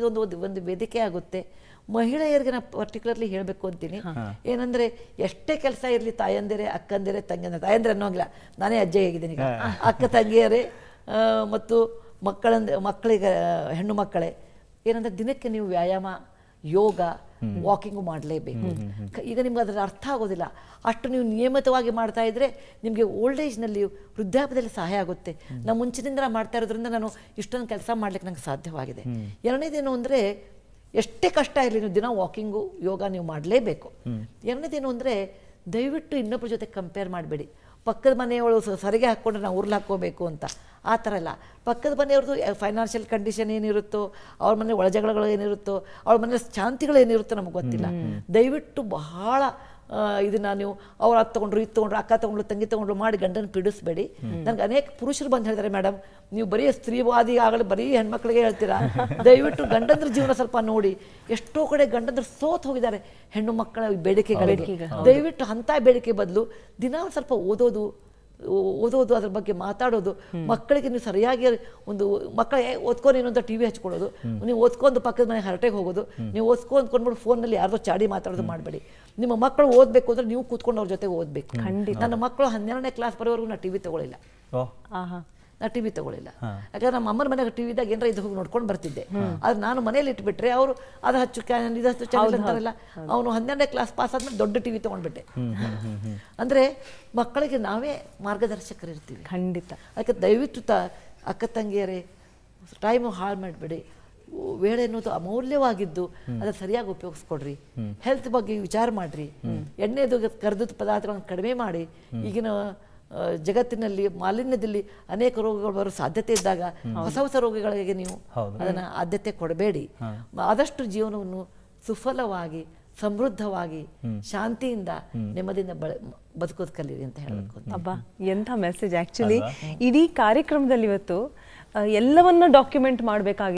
ಇದೊಂದು ಒಂದು ವೇದಿಕೆ ಆಗುತ್ತೆ ಮಹಿಳೆಯರಿಗೆ ನಾ ಪರ್ಟಿಕ್ಯುಲರ್ಲಿ ಹೇಳಬೇಕು ಅಂತೀನಿ ಏನಂದ್ರೆ ಎಷ್ಟೇ ಕೆಲಸ ಇರಲಿ ತಾಯಂದಿರೇ ಅಕ್ಕಂದಿರೇ ತಂಗಿಯಂದ್ರೆ ತಾಯಂದಿರೆ ಅನ್ನೋಂಗಿಲ್ಲ ನಾನೇ ಅಜ್ಜೆ ಈಗ ಅಕ್ಕ ತಂಗಿಯರೇ ಮತ್ತು ಮಕ್ಕಳಂದ ಮಕ್ಕಳಿಗೆ ಹೆಣ್ಣು ಮಕ್ಕಳೇ ಏನಂದ್ರೆ ದಿನಕ್ಕೆ ನೀವು ವ್ಯಾಯಾಮ ಯೋಗ ವಾಕಿಂಗು ಮಾಡಲೇಬೇಕು ಈಗ ನಿಮ್ಗೆ ಅದರ ಅರ್ಥ ಆಗೋದಿಲ್ಲ ಅಷ್ಟು ನೀವು ನಿಯಮಿತವಾಗಿ ಮಾಡ್ತಾ ಇದ್ರೆ ನಿಮಗೆ ಓಲ್ಡ್ ಏಜ್ನಲ್ಲಿ ವೃದ್ಧಾಪದಲ್ಲಿ ಸಹಾಯ ಆಗುತ್ತೆ ನಾನು ಮುಂಚಿನಿಂದ ಮಾಡ್ತಾ ಇರೋದ್ರಿಂದ ನಾನು ಇಷ್ಟೊಂದು ಕೆಲಸ ಮಾಡ್ಲಿಕ್ಕೆ ನಂಗೆ ಸಾಧ್ಯವಾಗಿದೆ ಎರಡನೇದೇನು ಅಂದರೆ ಎಷ್ಟೇ ಕಷ್ಟ ಇರಲಿ ನೀವು ದಿನ ವಾಕಿಂಗು ಯೋಗ ನೀವು ಮಾಡಲೇಬೇಕು ಎರಡನೇದೇನು ಅಂದರೆ ದಯವಿಟ್ಟು ಇನ್ನೊಬ್ಬರ ಜೊತೆ ಕಂಪೇರ್ ಮಾಡಬೇಡಿ ಪಕ್ಕದ ಮನೆಯವಳು ಸರಿಗೆ ಹಾಕ್ಕೊಂಡ್ರೆ ನಾವು ಉರ್ಲು ಹಾಕ್ಕೋಬೇಕು ಅಂತ ಆ ಥರ ಅಲ್ಲ ಪಕ್ಕದ ಮನೆಯವ್ರದ್ದು ಫೈನಾನ್ಷಿಯಲ್ ಕಂಡೀಷನ್ ಏನಿರುತ್ತೋ ಅವ್ರ ಮನೆ ಒಳಜಗಳೇನಿರುತ್ತೋ ಏನಿರುತ್ತೋ ಅವ್ರ ಮನೆಯ ಶಾಂತಿಗಳು ಏನಿರುತ್ತೋ ನಮಗೆ ಗೊತ್ತಿಲ್ಲ ದಯವಿಟ್ಟು ಬಹಳ ಇದನ್ನ ನೀವು ಅವ್ರ ತಗೊಂಡ್ರು ತೊಗೊಂಡ್ರು ಇದು ತೊಗೊಂಡ್ರು ಅಕ್ಕ ತೊಗೊಂಡ್ರು ತಂಗಿ ತಗೊಂಡ್ರು ಮಾಡಿ ಗಂಡನ ಪೀಡಿಸ್ಬೇಡಿ ನನಗೆ ಅನೇಕ ಪುರುಷರು ಬಂದು ಹೇಳ್ತಾರೆ ಮೇಡಮ್ ನೀವು ಬರೀ ಸ್ತ್ರೀವಾದಿ ಆಗಲಿ ಬರೀ ಹೆಣ್ಮಕ್ಳಿಗೆ ಹೇಳ್ತೀರಾ ದಯವಿಟ್ಟು ಗಂಡಂದ್ರ ಜೀವನ ಸ್ವಲ್ಪ ನೋಡಿ ಎಷ್ಟೋ ಕಡೆ ಗಂಡಂದ್ರ ಸೋತ್ ಹೋಗಿದ್ದಾರೆ ಹೆಣ್ಣು ಮಕ್ಕಳ ಬೇಡಿಕೆಗಳಿಗೆ ದಯವಿಟ್ಟು ಅಂಥ ಬೇಡಿಕೆ ಬದಲು ದಿನ ಸ್ವಲ್ಪ ಓದೋದು ಓದೋದು ಅದ್ರ ಬಗ್ಗೆ ಮಾತಾಡೋದು ಮಕ್ಕಳಿಗೆ ನೀವು ಸರಿಯಾಗಿ ಒಂದು ಮಕ್ಕಳ ಓದ್ಕೊ ನೀನು ಅಂತ ಟಿ ವಿ ಹಚ್ಕೊಳ್ಳೋದು ನೀವು ಓದ್ಕೊಂಡು ಪಕ್ಕದ ಮನೆ ಹರಟೆಗೆ ಹೋಗೋದು ನೀವು ಓದ್ಕೊ ಅಂದ್ಕೊಂಡ್ಬಿಟ್ಟು ಫೋನಲ್ಲಿ ಯಾರ್ದೋ ಚಾಡಿ ಮಾತಾಡೋದು ಮಾಡಬೇಡಿ ನಿಮ್ಮ ಮಕ್ಕಳು ಓದಬೇಕು ಅಂದ್ರೆ ನೀವು ಕೂತ್ಕೊಂಡು ಅವ್ರ ಜೊತೆಗೆ ಓದಬೇಕು ನನ್ನ ಮಕ್ಕಳು ಹನ್ನೆರಡನೇ ಕ್ಲಾಸ್ ಬರೋವರೆಗೂ ನಾನು ಟಿ ವಿ ತಗೊಳ್ಳಿಲ್ಲ ನಾ ವಿ ತಗೊಳ್ಳಿಲ್ಲ ಯಾಕಂದ್ರೆ ನಮ್ಮ ಅಮ್ಮನ ಮನೆಗೆ ಟಿವಿ ಇದ್ದಾಗ ಏನಾರ ಇದು ಹೋಗಿ ನೋಡ್ಕೊಂಡು ಬರ್ತಿದ್ದೆ ಆದ್ರೆ ನಾನು ಮನೇಲಿ ಇಟ್ಬಿಟ್ರೆ ಅವರು ಅದು ಹಚ್ಚು ಕ್ಯಾನ್ ಇದು ಹಚ್ಚು ಚಾನಲ್ ಅಂತಾರಲ್ಲ ಅವನು ಹನ್ನೆರಡನೇ ಕ್ಲಾಸ್ ಪಾಸ್ ಆದ್ಮೇಲೆ ದೊಡ್ಡ ಟಿವಿ ತಗೊಂಡ್ಬಿಟ್ಟೆ ಅಂದ್ರೆ ಮಕ್ಕಳಿಗೆ ನಾವೇ ಮಾರ್ಗದರ್ಶಕರಿರ್ತೀವಿ ಖಂಡಿತ ಯಾಕೆ ದಯವಿಟ್ಟು ತ ಅಕ್ಕ ತಂಗಿಯರೇ ಟೈಮು ಹಾಳು ಮಾಡಬೇಡಿ ವೇಳೆ ಅನ್ನೋದು ಅಮೌಲ್ಯವಾಗಿದ್ದು ಅದ ಸರಿಯಾಗಿ ಉಪಯೋಗಿಸ್ಕೊಡ್ರಿ ಹೆಲ್ತ್ ಬಗ್ಗೆ ವಿಚಾರ ಮಾಡ್ರಿ ಎಣ್ಣೆದು ಕರೆದ ಪದಾರ್ಥಗಳನ್ನು ಕಡಿಮೆ ಮಾಡಿ ಈಗಿನ ಜಗತ್ತಿನಲ್ಲಿ ಮಾಲಿನ್ಯದಲ್ಲಿ ಅನೇಕ ರೋಗಗಳು ಬರೋ ಸಾಧ್ಯತೆ ಇದ್ದಾಗ ಹೊಸ ಹೊಸ ರೋಗಗಳಿಗೆ ನೀವು ಅದನ್ನು ಆದ್ಯತೆ ಕೊಡಬೇಡಿ ಆದಷ್ಟು ಜೀವನವನ್ನು ಸುಫಲವಾಗಿ ಸಮೃದ್ಧವಾಗಿ ಶಾಂತಿಯಿಂದ ನೆಮ್ಮದಿಯಿಂದ ಬದುಕೋದು ಕಲೀರಿ ಅಂತ ಹೇಳಬೇಕು ಅಬ್ಬ ಎಂಥ ಮೆಸೇಜ್ ಆಕ್ಚುಲಿ ಇಡೀ ಕಾರ್ಯಕ್ರಮದಲ್ಲಿ ಇವತ್ತು ಎಲ್ಲವನ್ನ ಡಾಕ್ಯುಮೆಂಟ್ ಮಾಡಬೇಕಾಗಿ